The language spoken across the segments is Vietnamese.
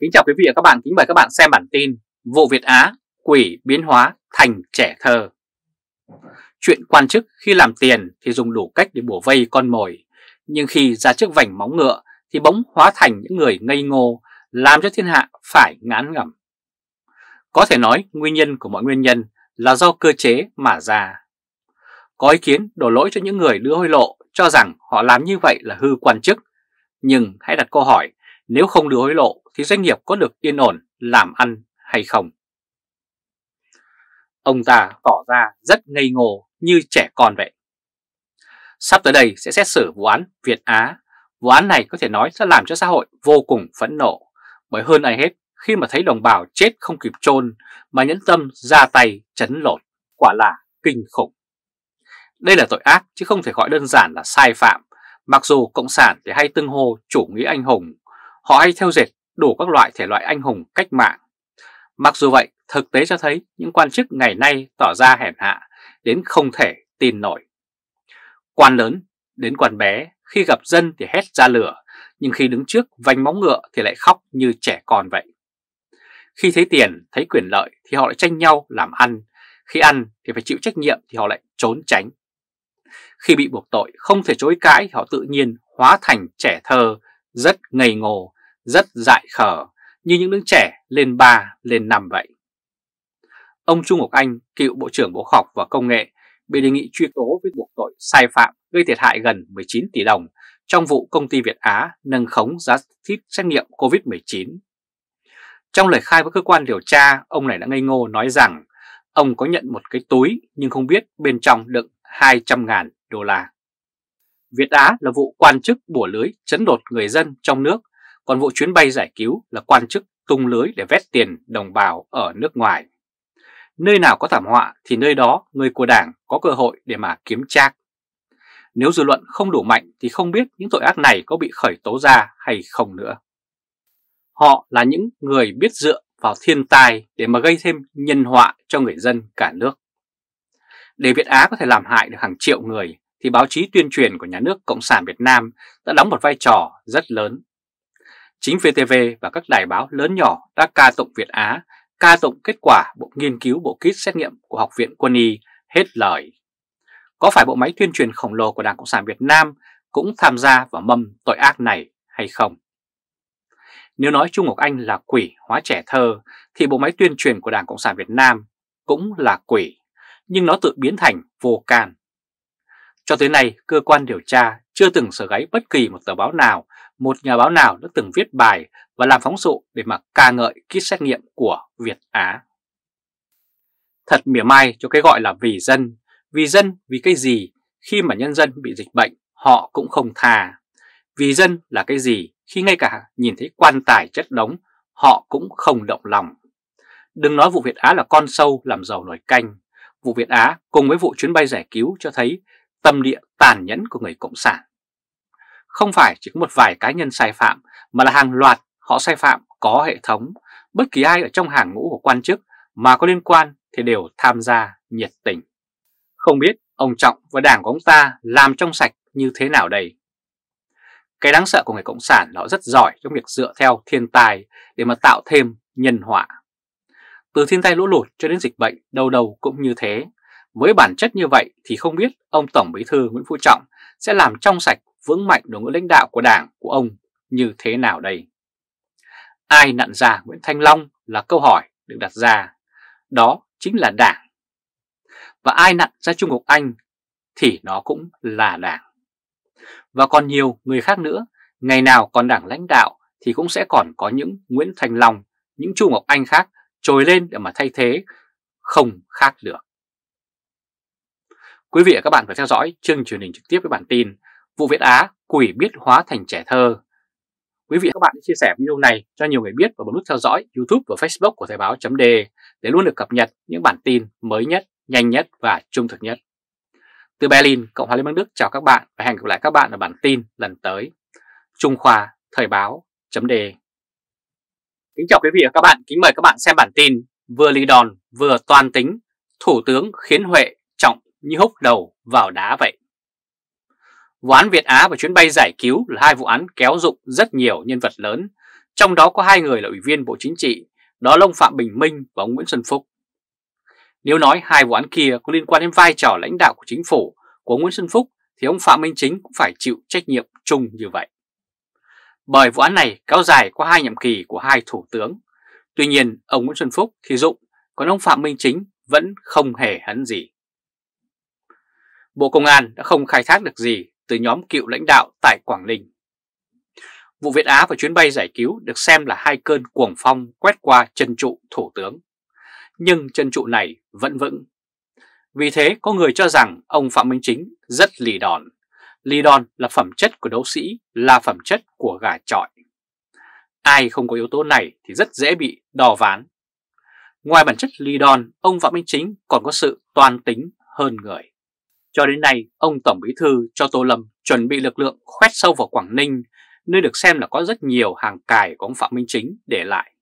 Kính chào quý vị và các bạn, kính mời các bạn xem bản tin Vụ Việt Á, quỷ biến hóa thành trẻ thơ Chuyện quan chức khi làm tiền thì dùng đủ cách để bùa vây con mồi Nhưng khi ra trước vành móng ngựa thì bỗng hóa thành những người ngây ngô Làm cho thiên hạ phải ngán ngẩm Có thể nói nguyên nhân của mọi nguyên nhân là do cơ chế mà ra Có ý kiến đổ lỗi cho những người đưa hối lộ cho rằng họ làm như vậy là hư quan chức Nhưng hãy đặt câu hỏi nếu không đưa hối lộ thì doanh nghiệp có được yên ổn làm ăn hay không? Ông ta tỏ ra rất ngây ngô như trẻ con vậy. Sắp tới đây sẽ xét xử vụ án Việt Á. Vụ án này có thể nói sẽ làm cho xã hội vô cùng phẫn nộ. Bởi hơn ai hết, khi mà thấy đồng bào chết không kịp chôn mà nhẫn tâm ra tay chấn lột, quả là kinh khủng. Đây là tội ác chứ không thể gọi đơn giản là sai phạm, mặc dù Cộng sản thì hay tương hô chủ nghĩa anh hùng, Họ hay theo dệt đủ các loại thể loại anh hùng cách mạng. Mặc dù vậy, thực tế cho thấy những quan chức ngày nay tỏ ra hèn hạ đến không thể tin nổi. Quan lớn đến quan bé, khi gặp dân thì hét ra lửa, nhưng khi đứng trước vành móng ngựa thì lại khóc như trẻ con vậy. Khi thấy tiền, thấy quyền lợi thì họ lại tranh nhau làm ăn, khi ăn thì phải chịu trách nhiệm thì họ lại trốn tránh. Khi bị buộc tội không thể chối cãi họ tự nhiên hóa thành trẻ thơ, rất ngây ngô rất dại khờ như những đứa trẻ lên 3, lên 5 vậy. Ông Trung Ngọc Anh, cựu Bộ trưởng Bộ Học và Công nghệ, bị đề nghị truy tố với buộc tội sai phạm gây thiệt hại gần 19 tỷ đồng trong vụ công ty Việt Á nâng khống giá thiết xét nghiệm COVID-19. Trong lời khai với cơ quan điều tra, ông này đã ngây ngô nói rằng ông có nhận một cái túi nhưng không biết bên trong đựng 200.000 đô la. Việt Á là vụ quan chức bủa lưới chấn đột người dân trong nước còn vụ chuyến bay giải cứu là quan chức tung lưới để vét tiền đồng bào ở nước ngoài. Nơi nào có thảm họa thì nơi đó người của đảng có cơ hội để mà kiếm trác. Nếu dư luận không đủ mạnh thì không biết những tội ác này có bị khởi tố ra hay không nữa. Họ là những người biết dựa vào thiên tai để mà gây thêm nhân họa cho người dân cả nước. Để Việt Á có thể làm hại được hàng triệu người thì báo chí tuyên truyền của nhà nước Cộng sản Việt Nam đã đóng một vai trò rất lớn chính VTV và các đài báo lớn nhỏ đã ca tụng Việt Á, ca tụng kết quả bộ nghiên cứu bộ kit xét nghiệm của Học viện Quân y hết lời. Có phải bộ máy tuyên truyền khổng lồ của Đảng Cộng sản Việt Nam cũng tham gia vào mâm tội ác này hay không? Nếu nói Trung Ngọc Anh là quỷ hóa trẻ thơ thì bộ máy tuyên truyền của Đảng Cộng sản Việt Nam cũng là quỷ, nhưng nó tự biến thành vô can. Cho tới nay, cơ quan điều tra chưa từng sở gáy bất kỳ một tờ báo nào một nhà báo nào đã từng viết bài và làm phóng sự để mà ca ngợi kit xét nghiệm của Việt Á. Thật mỉa mai cho cái gọi là vì dân, vì dân vì cái gì khi mà nhân dân bị dịch bệnh họ cũng không thà. Vì dân là cái gì khi ngay cả nhìn thấy quan tài chất đống họ cũng không động lòng. Đừng nói vụ Việt Á là con sâu làm giàu nổi canh. Vụ Việt Á cùng với vụ chuyến bay giải cứu cho thấy tâm địa tàn nhẫn của người Cộng sản không phải chỉ có một vài cá nhân sai phạm mà là hàng loạt họ sai phạm có hệ thống. Bất kỳ ai ở trong hàng ngũ của quan chức mà có liên quan thì đều tham gia nhiệt tình. Không biết ông Trọng và đảng của ông ta làm trong sạch như thế nào đây? Cái đáng sợ của người Cộng sản là họ rất giỏi trong việc dựa theo thiên tài để mà tạo thêm nhân họa. Từ thiên tai lũ lụt cho đến dịch bệnh đâu đâu cũng như thế. Với bản chất như vậy thì không biết ông Tổng Bí thư Nguyễn Phú Trọng sẽ làm trong sạch vững mạnh đội ngũ lãnh đạo của đảng của ông như thế nào đây? Ai nặn ra Nguyễn Thanh Long là câu hỏi được đặt ra, đó chính là đảng. Và ai nặn ra Trung Quốc Anh thì nó cũng là đảng. Và còn nhiều người khác nữa, ngày nào còn đảng lãnh đạo thì cũng sẽ còn có những Nguyễn Thanh Long, những Trung Ngọc Anh khác trồi lên để mà thay thế, không khác được. Quý vị và các bạn phải theo dõi chương truyền hình trực tiếp với bản tin Vụ Việt Á, quỷ biết hóa thành trẻ thơ. Quý vị và các bạn chia sẻ video này cho nhiều người biết và bấm nút theo dõi YouTube và Facebook của Thời báo .d để luôn được cập nhật những bản tin mới nhất, nhanh nhất và trung thực nhất. Từ Berlin, Cộng hòa Liên bang Đức chào các bạn và hẹn gặp lại các bạn ở bản tin lần tới. Trung Khoa, Thời báo .d Kính chào quý vị và các bạn, kính mời các bạn xem bản tin vừa lì đòn vừa toàn tính, Thủ tướng khiến Huệ trọng như húc đầu vào đá vậy. Vụ án Việt Á và chuyến bay giải cứu là hai vụ án kéo dụng rất nhiều nhân vật lớn, trong đó có hai người là Ủy viên Bộ Chính trị, đó là ông Phạm Bình Minh và ông Nguyễn Xuân Phúc. Nếu nói hai vụ án kia có liên quan đến vai trò lãnh đạo của chính phủ của Nguyễn Xuân Phúc thì ông Phạm Minh Chính cũng phải chịu trách nhiệm chung như vậy. Bởi vụ án này kéo dài qua hai nhiệm kỳ của hai thủ tướng. Tuy nhiên, ông Nguyễn Xuân Phúc thì dụng, còn ông Phạm Minh Chính vẫn không hề hấn gì. Bộ Công an đã không khai thác được gì từ nhóm cựu lãnh đạo tại Quảng Ninh. Vụ Việt Á và chuyến bay giải cứu được xem là hai cơn cuồng phong quét qua chân trụ thủ tướng. Nhưng chân trụ này vẫn vững. Vì thế có người cho rằng ông Phạm Minh Chính rất lì đòn. Lì đòn là phẩm chất của đấu sĩ, là phẩm chất của gà trọi. Ai không có yếu tố này thì rất dễ bị đò ván. Ngoài bản chất lì đòn, ông Phạm Minh Chính còn có sự toàn tính hơn người. Cho đến nay, ông Tổng Bí Thư cho Tô Lâm chuẩn bị lực lượng khoét sâu vào Quảng Ninh, nơi được xem là có rất nhiều hàng cài của ông Phạm Minh Chính để lại.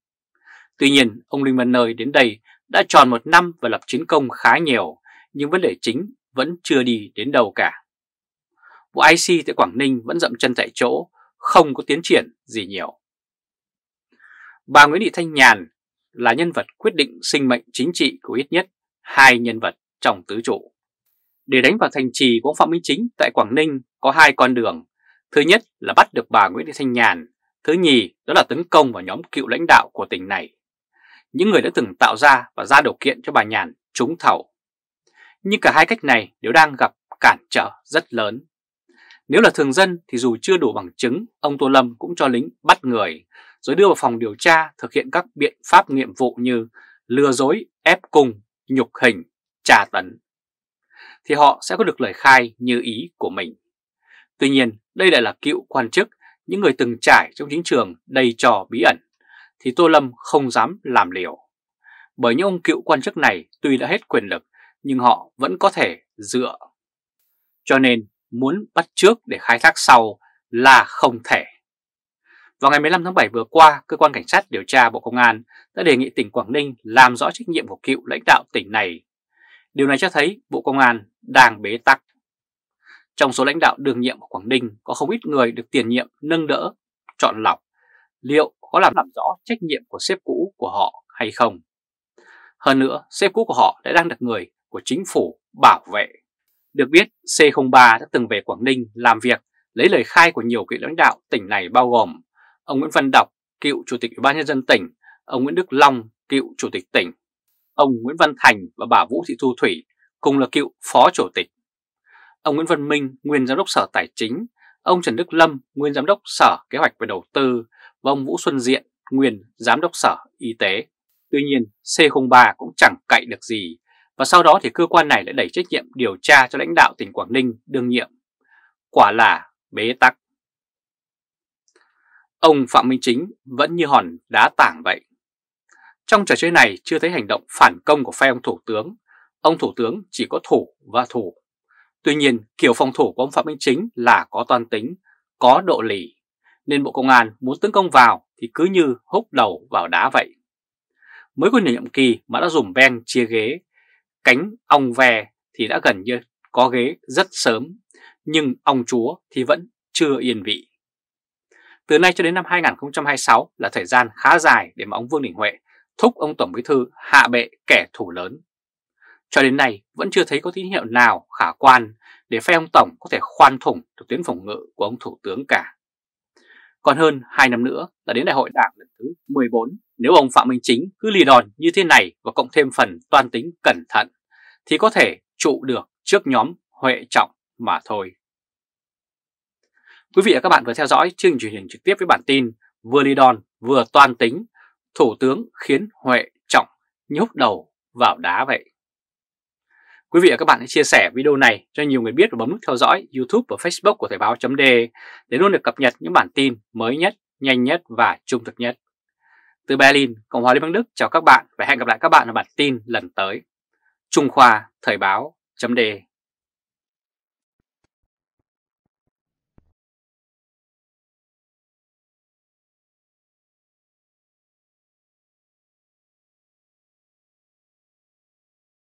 Tuy nhiên, ông Linh Văn Nơi đến đây đã tròn một năm và lập chiến công khá nhiều, nhưng vấn đề chính vẫn chưa đi đến đâu cả. Vụ IC tại Quảng Ninh vẫn dậm chân tại chỗ, không có tiến triển gì nhiều. Bà Nguyễn Thị Thanh Nhàn là nhân vật quyết định sinh mệnh chính trị của ít nhất hai nhân vật trong tứ trụ. Để đánh vào thành trì của ông Phạm Minh Chính tại Quảng Ninh có hai con đường. Thứ nhất là bắt được bà Nguyễn Thị Thanh Nhàn, thứ nhì đó là tấn công vào nhóm cựu lãnh đạo của tỉnh này. Những người đã từng tạo ra và ra điều kiện cho bà Nhàn trúng thầu. Nhưng cả hai cách này đều đang gặp cản trở rất lớn. Nếu là thường dân thì dù chưa đủ bằng chứng, ông Tô Lâm cũng cho lính bắt người, rồi đưa vào phòng điều tra thực hiện các biện pháp nghiệm vụ như lừa dối, ép cung, nhục hình, trà tấn thì họ sẽ có được lời khai như ý của mình. Tuy nhiên, đây lại là cựu quan chức, những người từng trải trong chính trường đầy trò bí ẩn, thì Tô Lâm không dám làm liều. Bởi những ông cựu quan chức này tuy đã hết quyền lực, nhưng họ vẫn có thể dựa. Cho nên, muốn bắt trước để khai thác sau là không thể. Vào ngày 15 tháng 7 vừa qua, Cơ quan Cảnh sát Điều tra Bộ Công an đã đề nghị tỉnh Quảng Ninh làm rõ trách nhiệm của cựu lãnh đạo tỉnh này Điều này cho thấy Bộ Công an đang bế tắc. Trong số lãnh đạo đương nhiệm của Quảng Ninh có không ít người được tiền nhiệm nâng đỡ, chọn lọc. Liệu có làm làm rõ trách nhiệm của sếp cũ của họ hay không? Hơn nữa, sếp cũ của họ đã đang được người của chính phủ bảo vệ. Được biết, C03 đã từng về Quảng Ninh làm việc, lấy lời khai của nhiều cựu lãnh đạo tỉnh này bao gồm ông Nguyễn Văn Đọc, cựu Chủ tịch Ủy ban Nhân dân tỉnh, ông Nguyễn Đức Long, cựu Chủ tịch tỉnh, Ông Nguyễn Văn Thành và bà Vũ Thị Thu Thủy cùng là cựu phó chủ tịch. Ông Nguyễn Văn Minh, nguyên giám đốc Sở Tài chính, ông Trần Đức Lâm, nguyên giám đốc Sở Kế hoạch và Đầu tư và ông Vũ Xuân Diện, nguyên giám đốc Sở Y tế. Tuy nhiên, C03 cũng chẳng cậy được gì và sau đó thì cơ quan này lại đẩy trách nhiệm điều tra cho lãnh đạo tỉnh Quảng Ninh đương nhiệm. Quả là bế tắc. Ông Phạm Minh Chính vẫn như hòn đá tảng vậy. Trong trò chơi này chưa thấy hành động phản công của phe ông Thủ tướng. Ông Thủ tướng chỉ có thủ và thủ. Tuy nhiên, kiểu phòng thủ của ông Phạm Minh Chính là có toan tính, có độ lì, nên Bộ Công an muốn tấn công vào thì cứ như húc đầu vào đá vậy. Mới có nhiệm kỳ mà đã dùng beng chia ghế, cánh ong ve thì đã gần như có ghế rất sớm, nhưng ông chúa thì vẫn chưa yên vị. Từ nay cho đến năm 2026 là thời gian khá dài để mà ông Vương Đình Huệ thúc ông Tổng Bí Thư hạ bệ kẻ thù lớn. Cho đến nay vẫn chưa thấy có tín hiệu nào khả quan để phe ông Tổng có thể khoan thủng được tuyến phòng ngự của ông Thủ tướng cả. Còn hơn 2 năm nữa là đến đại hội đảng lần thứ 14, nếu ông Phạm Minh Chính cứ lì đòn như thế này và cộng thêm phần toan tính cẩn thận, thì có thể trụ được trước nhóm Huệ Trọng mà thôi. Quý vị và các bạn vừa theo dõi chương trình truyền hình trực tiếp với bản tin vừa lì đòn vừa toan tính Thủ tướng khiến Huệ Trọng nhốt đầu vào đá vậy. Quý vị và các bạn hãy chia sẻ video này cho nhiều người biết và bấm nút theo dõi YouTube và Facebook của Thời báo .d để luôn được cập nhật những bản tin mới nhất, nhanh nhất và trung thực nhất. Từ Berlin, Cộng hòa Liên bang Đức chào các bạn và hẹn gặp lại các bạn ở bản tin lần tới. Trung Khoa Thời báo .d